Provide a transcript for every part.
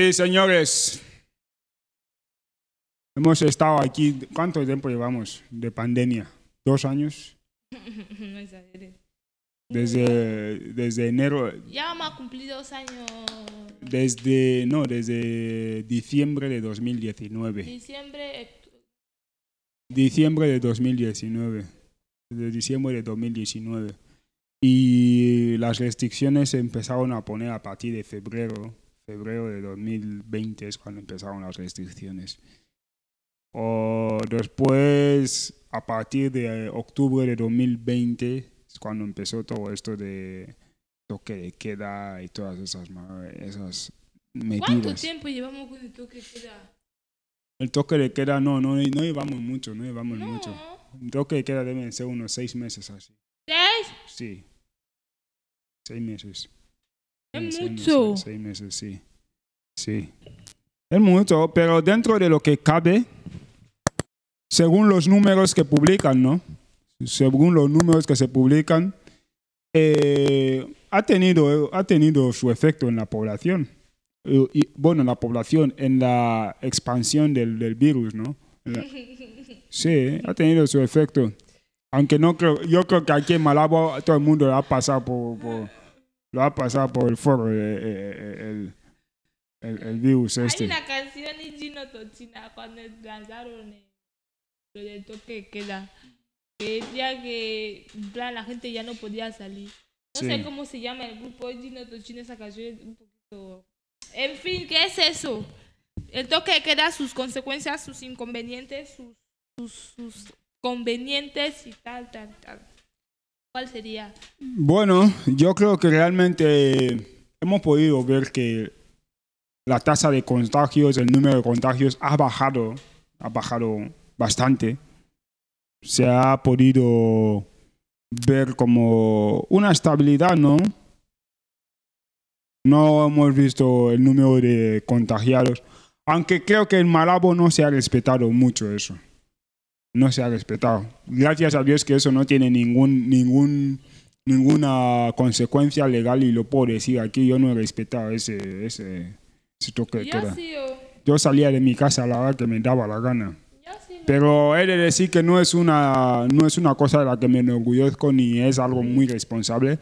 Sí, señores. Hemos estado aquí, ¿cuánto tiempo llevamos de pandemia? ¿Dos años? no Desde, desde enero. Ya me ha cumplido dos años. Desde, no, desde diciembre de 2019. Diciembre. Diciembre de 2019. Desde diciembre de 2019. Y las restricciones empezaron a poner a partir de febrero febrero de 2020 es cuando empezaron las restricciones. O después, a partir de eh, octubre de 2020, es cuando empezó todo esto de toque de queda y todas esas, esas medidas. ¿Cuánto tiempo llevamos con el toque de queda? El toque de queda no, no, no llevamos mucho, no llevamos mucho. El toque de queda debe ser unos seis meses así. ¿Seis? Sí. Seis meses. Es mucho. seis meses, sí. Sí. Es mucho, pero dentro de lo que cabe, según los números que publican, ¿no? Según los números que se publican, eh, ha, tenido, ha tenido su efecto en la población. Eh, y, bueno, en la población, en la expansión del, virus, ¿no? sí, ha tenido su efecto. Aunque no creo, yo creo que aquí en Malabo todo el mundo ha pasado por lo ha pasado por el foro eh, eh, eh, el, el, el, virus este. Hay una canción de Gino Tochina cuando lanzaron el proyecto que queda, que decía que en plan, la gente ya no podía salir. No sé cómo se llama el grupo de Gino Tochina, esa canción es un poquito... En fin, ¿qué es eso? El toque queda, sus consecuencias, sus inconvenientes, sus, sus, sus convenientes y tal, tal, tal. ¿Cuál sería? Bueno, yo creo que realmente hemos podido ver que la tasa de contagios, el número de contagios ha bajado, ha bajado bastante. Se ha podido ver como una estabilidad, ¿no? No hemos visto el número de contagiados, aunque creo que en Malabo no se ha respetado mucho eso no se ha respetado. Gracias a Dios que eso no tiene ninguna consecuencia legal y lo puedo decir aquí, yo no he respetado ese, toque de oh. Yo salía de mi casa a la hora que me daba la gana. Pero he de decir que no es una, no es una cosa de la que me enorgullezco ni es algo muy responsable.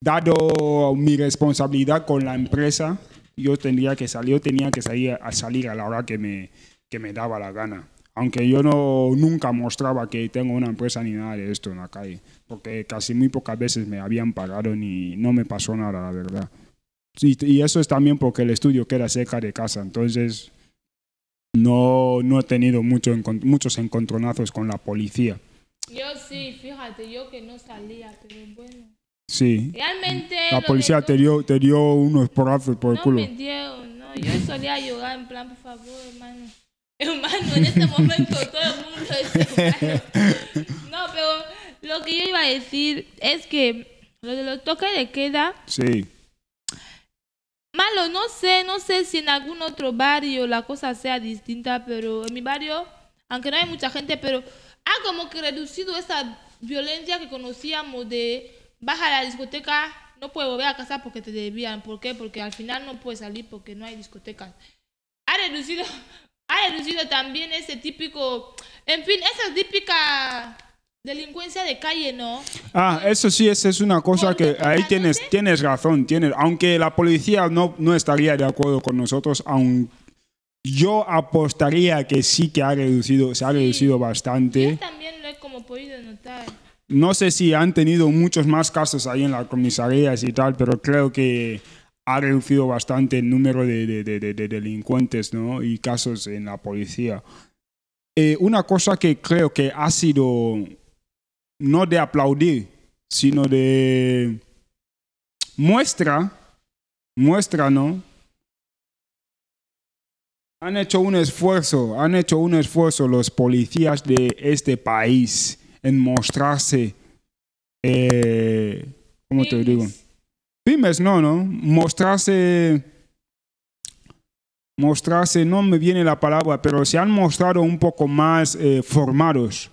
Dado mi responsabilidad con la empresa, yo tendría que salir, tenía que salir a, salir a la hora que me daba la gana aunque yo no nunca mostraba que tengo una empresa ni nada de esto en la calle, porque casi muy pocas veces me habían pagado y no me pasó nada, la verdad. Y, eso es también porque el estudio queda seca de casa, entonces no, no he tenido muchos encontronazos con la policía. Yo sí, fíjate, yo que no salía, pero bueno. Sí. Realmente. La policía te, dio, unos porazos por el culo. Me no, yo solía ayudar en plan, por favor, hermano. en este momento, todo el mundo es No, pero lo que yo iba a decir es que lo de los toques de queda. Sí. Malo, no sé, no sé si en algún otro barrio la cosa sea distinta, pero en mi barrio, aunque no hay mucha gente, pero ha como que reducido esa violencia que conocíamos de baja a la discoteca, no puedo volver a casa porque te debían. ¿Por qué? Porque al final no puedes salir porque no hay discotecas. Ha reducido ha reducido también ese típico, en fin, esa típica delincuencia de calle, ¿no? Ah, eso sí, esa es una cosa que ahí tienes, tienes razón, tienes, aunque la policía no, no estaría de acuerdo con nosotros, yo apostaría que sí que ha reducido, se ha reducido bastante. Yo también lo he como podido notar. No sé si han tenido muchos más casos ahí en las comisarías y tal, pero creo que ha reducido bastante el número de, delincuentes y casos en la policía. Eh, una cosa que creo que ha sido no de aplaudir, sino de muestra, muestra, ¿no? Han hecho un esfuerzo, han hecho un esfuerzo los policías de este país en mostrarse, eh, ¿cómo te digo? Pymes, no, ¿no? Mostrarse, mostrarse, no me viene la palabra, pero se han mostrado un poco más eh, formados.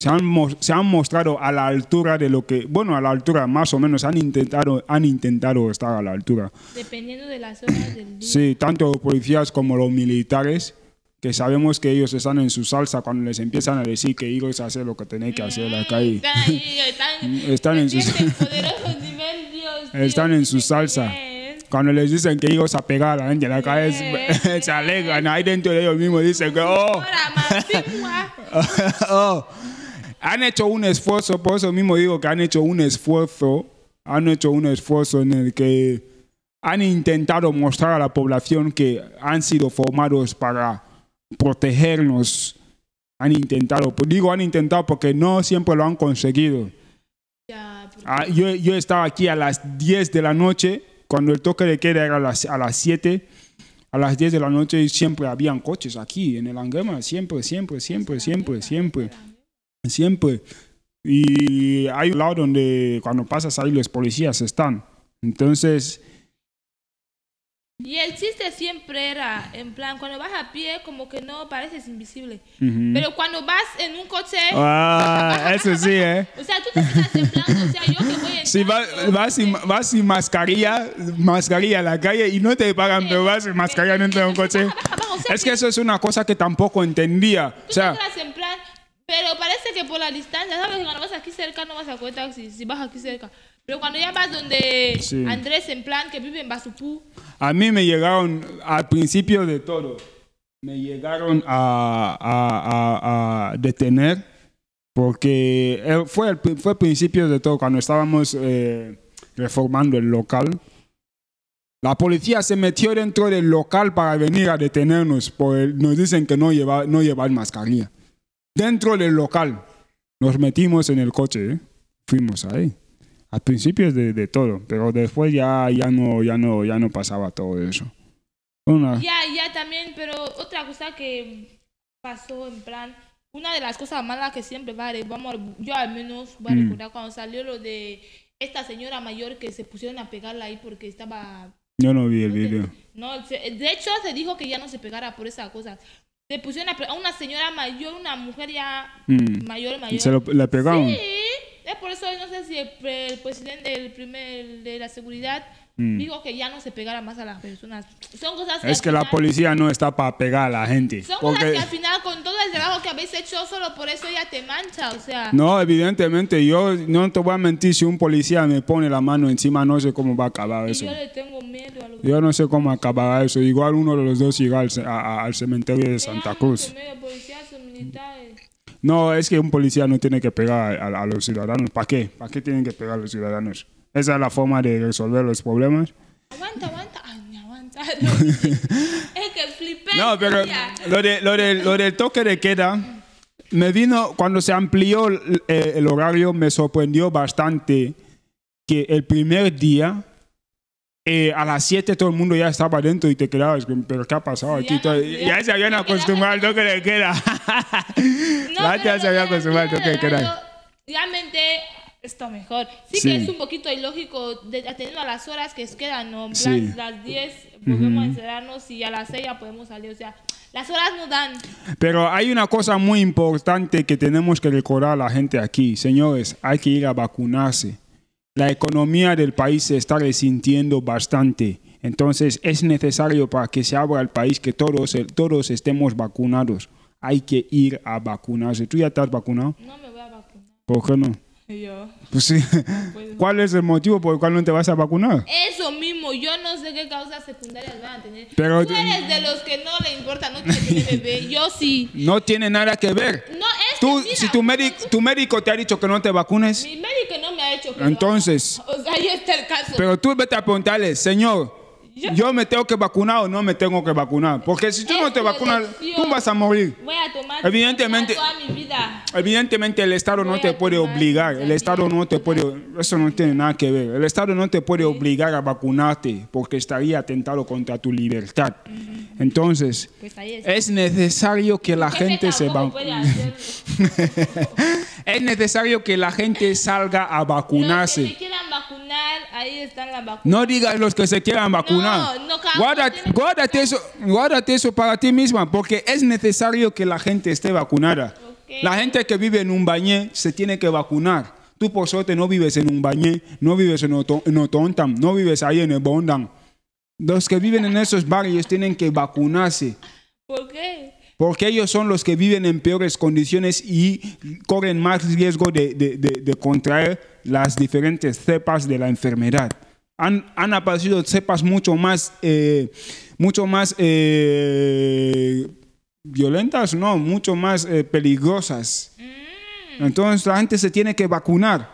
Se han, se han, mostrado a la altura de lo que, bueno, a la altura más o menos, han intentado, han intentado estar a la altura. Dependiendo de las horas del día. Sí, tanto los policías como los militares, que sabemos que ellos están en su salsa cuando les empiezan a decir que ellos hacen lo que tienen que hacer acá. Y, están, están en su salsa. están en su salsa. Cuando les dicen que ellos a pegar a la cabeza se alegran. Ahí dentro de ellos mismos dicen que, oh, oh, han hecho un esfuerzo, por eso mismo digo que han hecho un esfuerzo, han hecho un esfuerzo en el que han intentado mostrar a la población que han sido formados para protegernos. Han intentado, digo han intentado porque no siempre lo han conseguido. Ah, yo, estaba aquí a las 10 de la noche, cuando el toque de queda era a las, 7. A las 10 de la noche siempre habían coches aquí en el Angema, siempre, siempre, siempre, siempre, siempre, siempre. Y hay un lado donde cuando pasas ahí los policías están. Entonces, y el chiste siempre era, en plan, cuando vas a pie, como que no pareces invisible. Pero cuando vas en un coche. Ah, eso sí, ¿eh? O sea, tú te quedas en plan, o sea, yo que voy en. Si vas, vas, sin, vas sin mascarilla, mascarilla a la calle y no te pagan, pero vas sin mascarilla dentro de un coche. es que, eso es una cosa que tampoco entendía. o sea, en plan, pero parece que por la distancia, ¿sabes? Cuando vas aquí cerca, no vas a cuenta si vas aquí cerca. Pero cuando ya vas donde Andrés en plan que vive en Basupú. A mí me llegaron al principio de todo. Me llegaron a, a, a, detener porque fue el, fue principio de todo cuando estábamos eh, reformando el local. La policía se metió dentro del local para venir a detenernos, porque nos dicen que no llevar no llevar mascarilla. Dentro del local, nos metimos en el coche, eh, fuimos ahí a principios de, todo, pero después ya, ya, no, ya, no, ya no pasaba todo eso. Una... Ya, ya también, pero otra cosa que pasó en plan, una de las cosas malas que siempre va a, vamos, yo al menos mm. cuando salió lo de esta señora mayor que se pusieron a pegarla ahí porque estaba... Yo no vi el video. No, de hecho se dijo que ya no se pegara por esa cosa. Se pusieron a, una señora mayor, una mujer ya mm. mayor, mayor, mayor. ¿Se lo, la pegaron? Sí es eh, por eso no sé si el, presidente, el primer de la seguridad, mm. dijo que ya no se pegara más a las personas. Son cosas Es que la policía no está para pegar a la gente. Son porque... cosas que al final, con todo el trabajo que habéis hecho, solo por eso ya te mancha, o sea. No, evidentemente, yo no te voy a mentir, si un policía me pone la mano encima, no sé cómo va a acabar eso. yo le tengo miedo a los Yo no sé cómo acabará eso. Igual uno de los dos llega al, cementerio de Santa Cruz. militares. No, es que un policía no tiene que pegar a, los ciudadanos. ¿Para qué? ¿Para qué tienen que pegar a los ciudadanos? Esa es la forma de resolver los problemas. Aguanta, aguanta. Ay, aguanta. es que flipé. No, pero lo, del toque de queda, me vino, cuando se amplió el horario, me sorprendió bastante que el primer día eh, a las 7 todo el mundo ya estaba dentro y te quedabas, pero ¿qué ha pasado aquí? Ya, se habían acostumbrado al toque de queda. ya se habían acostumbrado al queda. Realmente está mejor. Sí, que es un poquito ilógico, Teniendo atendiendo a las horas que quedan, ¿no? Las, sí. las 10 podemos encerrarnos y a las 6 ya podemos salir, o sea, las horas nos dan. Pero hay una cosa muy importante que tenemos que recordar a la gente aquí, señores, hay que ir a vacunarse la economía del país se está resintiendo bastante. Entonces es necesario para que se abra el país que eh, todos, estemos vacunados. Hay que ir a vacunarse. ¿Tú ya estás vacunado? No me voy a vacunar. ¿Por qué no? yo. Pues sí. Pues ¿Cuál es el motivo por el cual no te vas a vacunar? Eso mismo, yo no sé qué causas secundarias van a tener. Pero tú eres de los que no le importa, no tiene bebé. Yo sí. No tiene nada que ver. No, es tú, si tu médico, tu médico te ha dicho que no te vacunes. Mi médico no me ha dicho que Entonces. O sea, ahí está el caso. Pero tú vete a preguntarle, señor. Yo, me tengo que vacunar o no me tengo que vacunar. Porque si tú no te este, vacunas, tú vas a morir. Voy evidentemente, mi vida. evidentemente el Estado no te puede obligar. El Estado no te puede, eso no tiene nada que ver. El Estado no te puede obligar a vacunarte porque estaría atentado contra tu libertad. Entonces, pues es. necesario que la gente se vacune. es necesario que la gente salga a vacunarse ahí No digas los que se quieran vacunar. No, guárdate, eso, eso para ti misma, porque es necesario que la gente esté vacunada. La gente que vive en un bañé se tiene que vacunar. Tú por suerte no vives en un bañé, no vives en, Otontam, no vives ahí en el Bondan. Los que viven en esos barrios tienen que vacunarse. ¿Por qué? porque ellos son los que viven en peores condiciones y corren más riesgo de, contraer las diferentes cepas de la enfermedad. Han, aparecido cepas mucho más, eh, mucho más eh, violentas, no, mucho más eh, peligrosas. Mm. Entonces la gente se tiene que vacunar.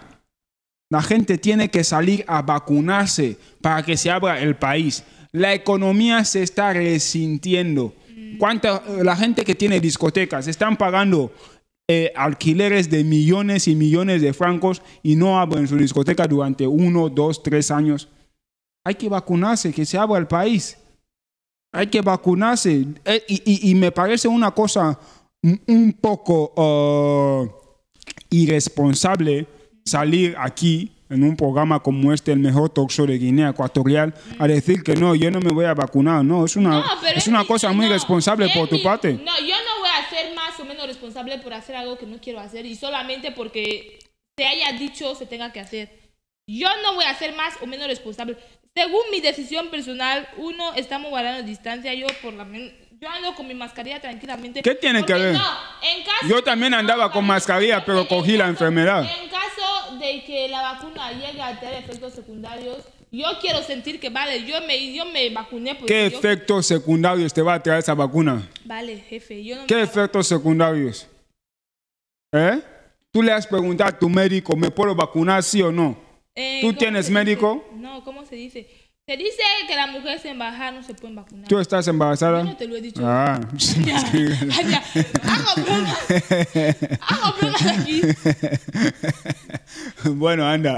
La gente tiene que salir a vacunarse para que se abra el país. La economía se está resintiendo. ¿Cuánta la gente que tiene discotecas están pagando eh, alquileres de millones y millones de francos y no abren su discoteca durante uno, dos, tres años? Hay que vacunarse, que se abra el país. Hay que vacunarse. Eh, y, y, me parece una cosa un poco eh, irresponsable salir aquí en un programa como este, el mejor toxo de Guinea Ecuatorial, a decir que no, yo no me voy a vacunar. No, es una, es, una cosa muy responsable por tu parte. No, yo no voy a ser más o menos responsable por hacer algo que no quiero hacer y solamente porque se haya dicho se tenga que hacer. Yo no voy a ser más o menos responsable. Según mi decisión personal, uno, estamos guardando distancia. Yo por la yo ando con mi mascarilla tranquilamente. ¿Qué tiene que ver? yo también andaba con mascarilla, pero cogí la enfermedad. En de que la vacuna llegue a tener efectos secundarios, yo quiero sentir que, vale, yo me, yo me vacuné. ¿Qué yo... efectos secundarios te va a traer esa vacuna? Vale, jefe, yo no ¿Qué efectos secundarios? ¿Eh? Tú le has preguntado a tu médico, ¿me puedo vacunar sí o no? Eh, ¿Tú tienes médico? No, ¿cómo se dice? Se dice que las mujeres embarazadas no se pueden vacunar. ¿Tú estás embarazada? Yo no te lo he dicho. Ah, ya, ya. Hago bromas. Hago bromas aquí. bueno, anda.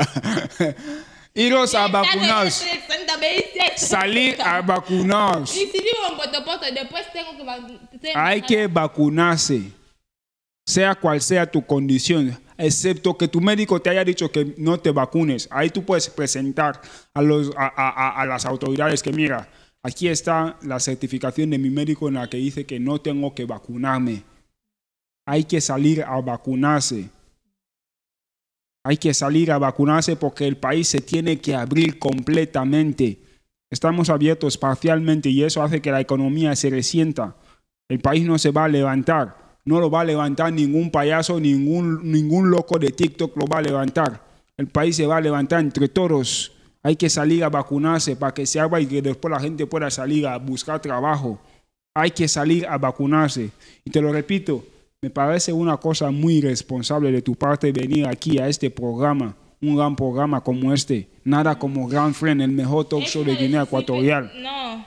Iros a vacunarse. Salir a vacunarse. Hay que vacunarse, sea cual sea tu condición, excepto que tu médico te haya dicho que no te vacunes. Ahí tú puedes presentar a, a las autoridades que, mira, aquí está la certificación de mi médico en la que dice que no tengo que vacunarme. Hay que salir a vacunarse. Hay que salir a vacunarse porque el país se tiene que abrir completamente. Estamos abiertos parcialmente y eso hace que la economía se resienta. El país no se va a levantar. No lo va a levantar ningún payaso, ningún, ningún loco de TikTok lo va a levantar. El país se va a levantar entre toros. Hay que salir a vacunarse para que se abra y que después la gente pueda salir a buscar trabajo. Hay que salir a vacunarse. Y te lo repito, me parece una cosa muy irresponsable de tu parte venir aquí a este programa, un gran programa como este. Nada como Grand Friend, el mejor talk show de Guinea Ecuatorial. No.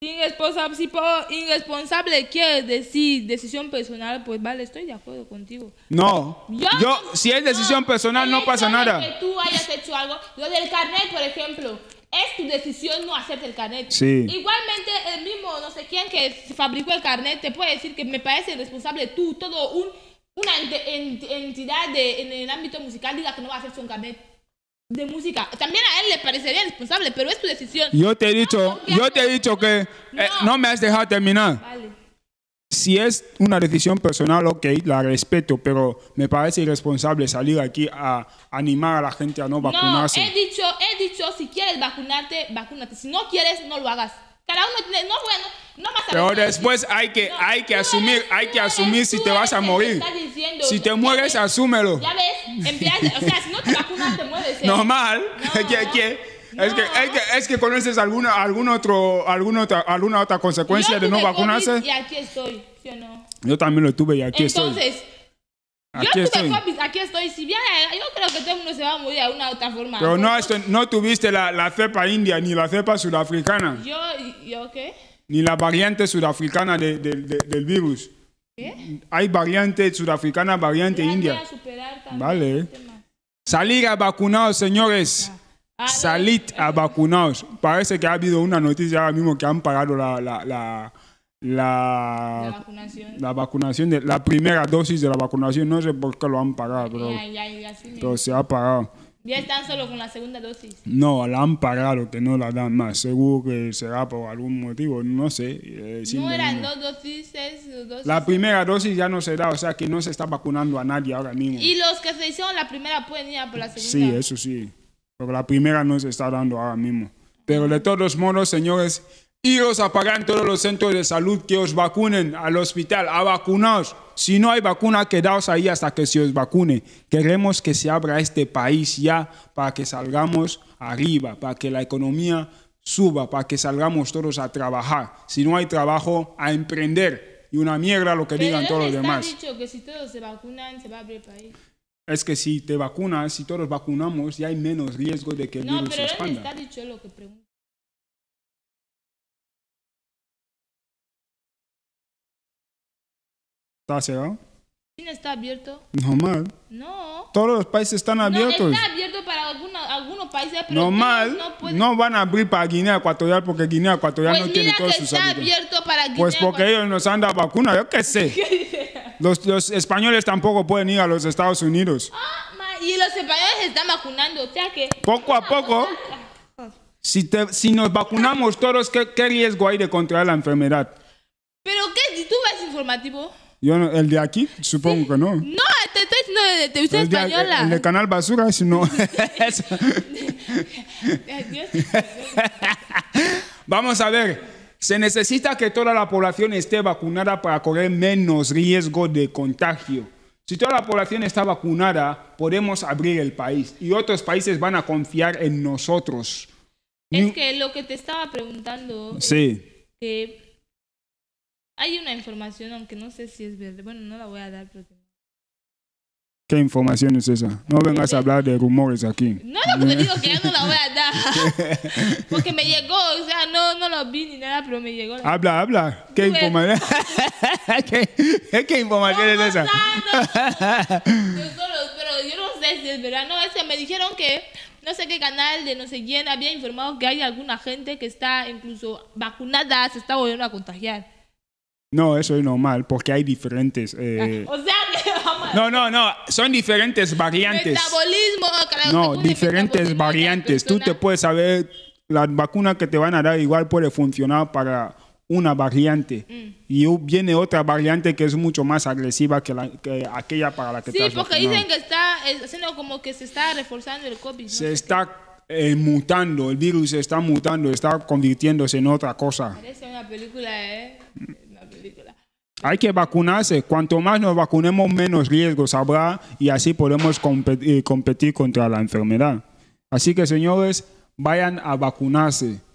Irresponsable, si irresponsable quiere decir decisión personal, pues vale, estoy de acuerdo contigo. No, yo, si es decisión personal no pasa nada. Que tú hayas hecho algo, del carnet, por ejemplo, es tu decisión no hacerte el carnet. Igualmente, el mismo no sé quién que fabricó el carnet te puede decir que me parece responsable tú, todo un, una entidad en el ámbito musical diga que no va a hacerse un carnet de música. También a él le parecería responsable, pero es tu decisión. Yo te he dicho, yo te he dicho que no, eh, no me has dejado terminar. Vale si es una decisión personal, ok, la respeto, pero me parece irresponsable salir aquí a animar a la gente a no vacunarse. No, he dicho, he dicho, si quieres vacunarte, vacúnate. Si no quieres, no lo hagas. Cada uno tiene, no, bueno, no más. Pero después hay que, hay que asumir, hay que asumir si te vas a morir. si te mueres, asúmelo. Ya ves, empiezas, o sea, si no te vacunas, te mueres. ¿eh? Normal. qué? Es, que, es, que, conoces alguna, algún otro, alguna, otra, alguna otra consecuencia de no vacunarse. COVID y aquí estoy, Yo también lo tuve y aquí Entonces, estoy. Aquí yo estoy. aquí estoy. Si bien, eh, yo creo que todo el mundo se va a morir de alguna otra forma. Pero no, esto, no tuviste la, cepa india ni la cepa sudafricana. ¿Yo, yo qué? Ni la variante sudafricana de, del virus. ¿Qué? Hay variante sudafricana, variante india. vale. Salir a vacunados, señores. Salid a vacunaos. Parece que ha habido una noticia ahora mismo que han parado la, la, vacunación, la, vacunación de, la primera dosis de la vacunación. No sé por qué lo han parado, pero, ya, ya, se ha parado. ¿Ya están solo con la segunda dosis? No, la han parado, que no la dan más. Seguro que será por algún motivo, no sé. Eh, ¿No eran dos dosis, dosis, La primera dosis ya no se da, o sea que no se está vacunando a nadie ahora mismo. ¿Y los que se hicieron la primera pueden ir a por la segunda? Sí, eso sí la primera no se está dando ahora mismo. Pero de todos modos, señores, iros a pagar en todos los centros de salud que os vacunen al hospital, a vacunaros. Si no hay vacuna, quedaos ahí hasta que se os vacune. Queremos que se abra este país ya para que salgamos arriba, para que la economía suba, para que salgamos todos a trabajar. Si no hay trabajo, a emprender. Y una mierda lo que digan todos los demás. dicho que si todos se vacunan, se va a abrir el país es que si te vacunas, si todos vacunamos, ya hay menos riesgo de que el no, virus se expanda. No, pero está dicho lo que ¿Está cerrado? ¿Quién está abierto? Normal. No. Todos los países están abiertos. No, está abierto para algunos, países, eh, pero Normal. No, pueden... no, van a abrir para Guinea Ecuatorial porque Guinea Ecuatorial pues no tiene todos que sus está abierto para pues Guinea Pues porque ellos nos han dado vacunas, yo qué sé. Los, españoles tampoco pueden ir a los Estados Unidos. Ah, y los españoles están vacunando, o sea que... Poco a poco, si, nos vacunamos todos, ¿qué, riesgo hay de contraer la enfermedad? ¿Pero qué? Si tú vas informativo. Yo no, el de aquí, supongo que no. No, te estoy diciendo de televisión española. el de Canal Basura, si no. Vamos a ver. Se necesita que toda la población esté vacunada para correr menos riesgo de contagio. Si toda la población está vacunada, podemos abrir el país y otros países van a confiar en nosotros. Es que lo que te estaba preguntando. Sí. Es que hay una información, aunque no sé si es verde Bueno, no la voy a dar, pero ¿Qué información es esa? No vengas a hablar de rumores aquí. No, no, porque digo que ya no la voy a dar. Porque me llegó, o sea, no, no lo vi ni nada, pero me llegó. Habla, habla. ¿Qué información? ¿Qué, ¿Qué, información es esa? yo solo, pero yo no sé si es verdad. No, es que me dijeron que no sé qué canal de no sé quién había informado que hay alguna gente que está incluso vacunada, se está volviendo a contagiar. No, eso es normal, porque hay diferentes. Eh, o sea, no, no, no. Son diferentes variantes. no, diferentes variantes. Tú te puedes saber, la vacuna que te van a dar igual puede funcionar para una variante mm. y viene otra variante que es mucho más agresiva que, la, que aquella para la que sí, Sí, porque dicen que está haciendo como que se está reforzando el COVID. Se está eh, mutando, el virus se está mutando, está convirtiéndose en otra cosa. Parece una película, ¿eh? hay que vacunarse. Cuanto más nos vacunemos, menos riesgos habrá y así podemos eh, competir contra la enfermedad. Así que, señores, vayan a vacunarse.